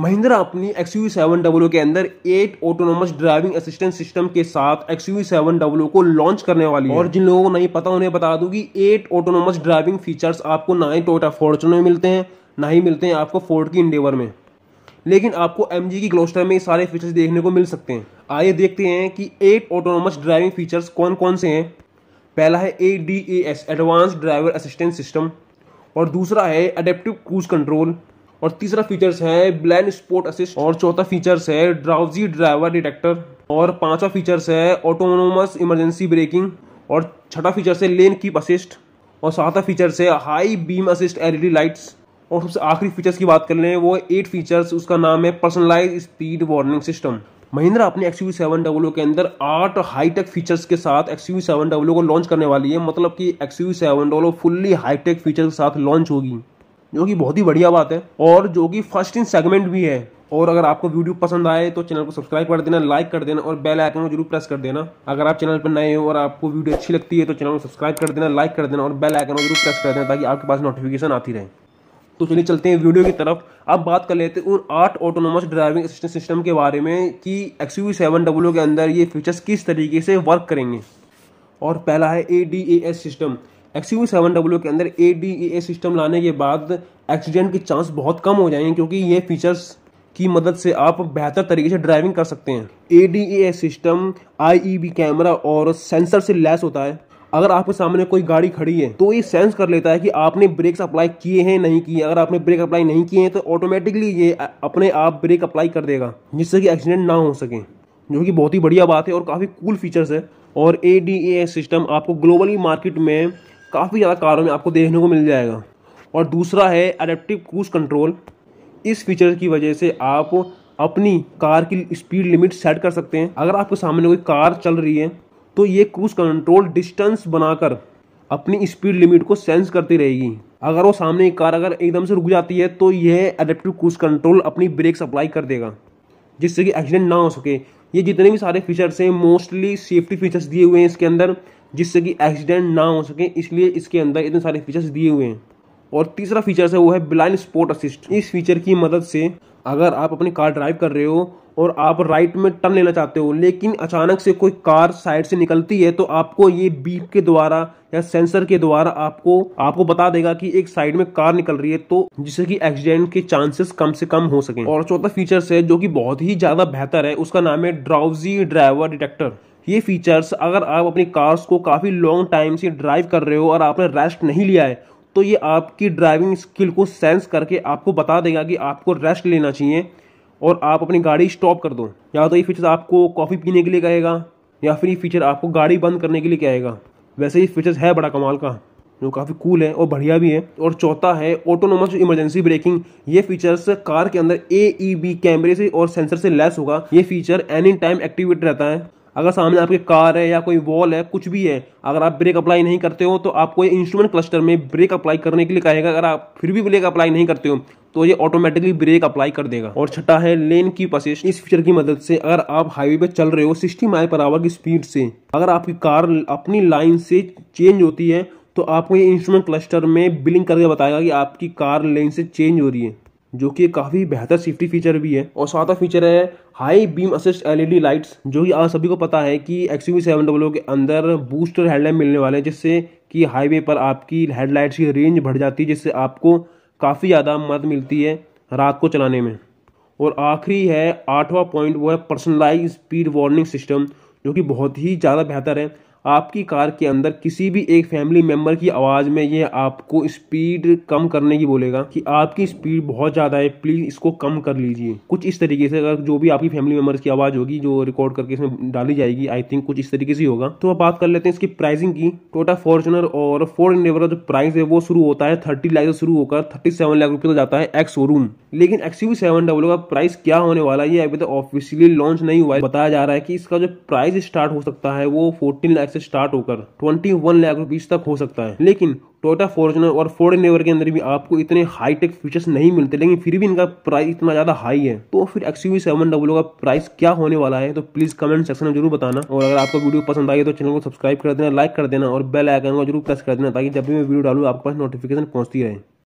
महिंद्रा अपनी x U seven W के अंदर eight autonomous driving assistance system के साथ एक्स यू सेवन डब्ल्यू को लॉन्च करने वाली है और जिन लोगों को नहीं पता उन्हें बता दूं कि एट ऑटोनोमस ड्राइविंग फीचर्स आपको ना ही टोटा फॉर्चुनर में मिलते हैं ना ही मिलते हैं आपको फोर्ड की इंडेवर में लेकिन आपको एम की ग्लोस्टर में ये सारे फीचर्स देखने को मिल सकते हैं आइए देखते हैं कि एट ऑटोनोमस ड्राइविंग फीचर्स कौन कौन से हैं पहला है A D A S advance driver assistance system और दूसरा है अडेप्टिव क्रूज कंट्रोल और तीसरा फीचर्स है ब्लैंड स्पोर्ट असिस्ट और चौथा फीचर्स है ड्राउजी ड्राइवर डिटेक्टर और पांचवा फीचर्स है ऑटोनोमस इमरजेंसी ब्रेकिंग और छठा फीचर्स है लेन कीप असिस्ट और सातवा फीचर्स है high beam assist LED lights और सबसे आखिरी फीचर्स की बात कर लें वो एट फीचर्स उसका नाम है personalize speed warning system Mahindra अपने एक्स यू सेवन डब्ल्यू के अंदर आठ हाईटेक फीचर्स के साथ एक्स यू सेवन डब्ल्यू को लॉन्च करने वाली है मतलब कि X U seven W fully hitech features के साथ लॉन्च होगी जो कि बहुत ही बढ़िया बात है और जो कि फर्स्ट इन सेगमेंट भी है और अगर आपको वीडियो पसंद आए तो चैनल को सब्सक्राइब कर देना लाइक कर देना और बेल आइकन को जरूर प्रेस कर देना अगर आप चैनल पर नए हो और आपको वीडियो अच्छी लगती है तो चैनल को सब्सक्राइब कर देना लाइक कर देना और बेल आइकन को जरूर प्रेस कर देना ताकि आपके पास नोटिफिकेशन आती रहे तो चलिए चलते हैं वीडियो की तरफ अब बात कर लेते हैं उन आठ ऑटोनोमस ड्राइविंग असिस्टेंट सिस्टम के बारे में कि एक्स यू सेवन डब्ल्यू के अंदर ये फीचर्स किस तरीके से वर्क करेंगे और पहला है A D A S system X U seven W के अंदर ए डी ई ए सिस्टम लाने के बाद एक्सीडेंट के चांस बहुत कम हो जाएंगे क्योंकि ये फीचर्स की मदद से आप बेहतर तरीके से ड्राइविंग कर सकते हैं A D E A system I E B camera और सेंसर से लैस होता है अगर आपके सामने कोई गाड़ी खड़ी है तो ये सेंस कर लेता है कि आपने ब्रेक्स अप्लाई किए हैं नहीं किए अगर आपने ब्रेक अप्लाई नहीं किए हैं तो ऑटोमेटिकली ये अपने आप ब्रेक अप्लाई कर देगा जिससे कि एक्सीडेंट ना हो सके जो कि बहुत ही बढ़िया बात है और काफ़ी कूल फीचर्स है और ए डी ए सिस्टम आपको ग्लोबली मार्केट में काफ़ी ज़्यादा कारों में आपको देखने को मिल जाएगा और दूसरा है अडेप्टिव क्रूज कंट्रोल इस फीचर की वजह से आप अपनी कार की स्पीड लिमिट सेट कर सकते हैं अगर आपके सामने कोई कार चल रही है तो ये क्रूज कंट्रोल डिस्टेंस बनाकर अपनी स्पीड लिमिट को सेंस करती रहेगी अगर वो सामने की कार अगर एकदम से रुक जाती है तो यह अडेप्टिव क्रूज कंट्रोल अपनी ब्रेक सप्लाई कर देगा जिससे कि एक्सीडेंट ना हो सके ये जितने भी सारे फीचर्स हैं मोस्टली सेफ्टी फीचर्स दिए हुए हैं इसके अंदर जिससे कि एक्सीडेंट ना हो सके इसलिए इसके अंदर इतने सारे फीचर्स दिए हुए हैं और तीसरा फीचर्स है वो है ब्लाइंड स्पॉट असिस्ट इस फीचर की मदद से अगर आप अपनी कार ड्राइव कर रहे हो और आप राइट में टर्न लेना चाहते हो लेकिन अचानक से कोई कार साइड से निकलती है तो आपको ये बीप के द्वारा या सेंसर के द्वारा आपको आपको बता देगा कि एक साइड में कार निकल रही है तो जिससे कि एक्सीडेंट के चांसेस कम से कम हो सके और चौथा फीचर्स है जो कि बहुत ही ज्यादा बेहतर है उसका नाम है ड्राउजी ड्राइवर डिटेक्टर ये फीचर्स अगर आप अपनी कार्स को काफ़ी लॉन्ग टाइम से ड्राइव कर रहे हो और आपने रेस्ट नहीं लिया है तो ये आपकी ड्राइविंग स्किल को सेंस करके आपको बता देगा कि आपको रेस्ट लेना चाहिए और आप अपनी गाड़ी स्टॉप कर दो या तो ये फीचर आपको कॉफ़ी पीने के लिए कहेगा या फिर ये फीचर आपको गाड़ी बंद करने के लिए कहेगा वैसे ये फीचर्स है बड़ा कमाल का जो काफ़ी कूल है और बढ़िया भी है और चौथा है ऑटोनोमस इमरजेंसी ब्रेकिंग ये फीचर्स कार के अंदर ए ई बी कैमरे से और सेंसर से लेस होगा ये फीचर एनी टाइम एक्टिवेट रहता है अगर सामने आपके कार है या कोई वॉल है कुछ भी है अगर आप ब्रेक अप्लाई नहीं करते हो तो आपको ये इंस्ट्रूमेंट क्लस्टर में ब्रेक अप्लाई करने के लिए कहेगा अगर आप फिर भी ब्रेक अप्लाई नहीं करते हो तो ये ऑटोमेटिकली ब्रेक अप्लाई कर देगा और छठा है लेन की पसिश इस फीचर की मदद से अगर आप हाईवे पर चल रहे हो सिक्सटी माइल पर आवर की स्पीड से अगर आपकी कार अपनी लाइन से चेंज होती है तो आपको ये इंस्ट्रूमेंट क्लस्टर में बिलिंग करके बताएगा कि आपकी कार लेन से चेंज हो रही है जो कि काफ़ी बेहतर सेफ्टी फीचर भी है और सातवा फीचर है high beam assist LED lights जो कि आप सभी को पता है कि एक्स यू सेवन डब्लो के अंदर बूस्टर हेडलाइट मिलने वाले हैं जिससे कि हाईवे पर आपकी हेडलाइट्स की रेंज बढ़ जाती है जिससे आपको काफ़ी ज़्यादा मदद मिलती है रात को चलाने में और आखिरी है आठवां पॉइंट वो है पर्सनलाइज स्पीड वार्निंग सिस्टम जो कि बहुत ही ज़्यादा बेहतर है आपकी कार के अंदर किसी भी एक फैमिली मेम्बर की आवाज़ में ये आपको स्पीड कम करने की बोलेगा कि आपकी स्पीड बहुत ज़्यादा है प्लीज़ इसको कम कर लीजिए कुछ इस तरीके से अगर जो भी आपकी फैमिली मेंबर्स की आवाज़ होगी जो रिकॉर्ड करके इसमें डाली जाएगी आई थिंक कुछ इस तरीके से होगा तो अब बात कर लेते हैं इसकी प्राइसिंग की टोटा फॉर्चुनर और फोर्ड इंडेवर का जो प्राइस है वो शुरू होता है थर्टी लाख से शुरू होकर थर्टी सेवन लाख रुपये तक जाता है एक्स शोरूम लेकिन एक्स यू सेवन डब्ल्यू का प्राइस क्या होने वाला है ये अभी तक ऑफिशियली लॉन्च नहीं हुआ है बताया जा रहा है कि इसका जो प्राइस स्टार्ट हो सकता है वो फोर्टीन लाख से स्टार्ट होकर ट्वेंटी वन लाख रुपीज तक हो सकता है लेकिन टोटा फॉर्चुनर और फोर्ड नेवर के अंदर भी आपको इतने हाई टेक फीचर्स नहीं मिलते लेकिन फिर भी इनका प्राइस इतना ज्यादा हाई है तो फिर एक्स यू सेवन डब्ल्यू का प्राइस क्या होने वाला है तो प्लीज कमेंट सेक्शन में जरूर बताना और अगर आपको वीडियो पसंद आई तो चैनल को सब्सक्राइब कर देना लाइक कर देना और बेल आइकन को जरूर प्रेस कर देना ताकि जब भी मैं वीडियो डालू आपके पास नोटिफिकेशन पहुंचती रहे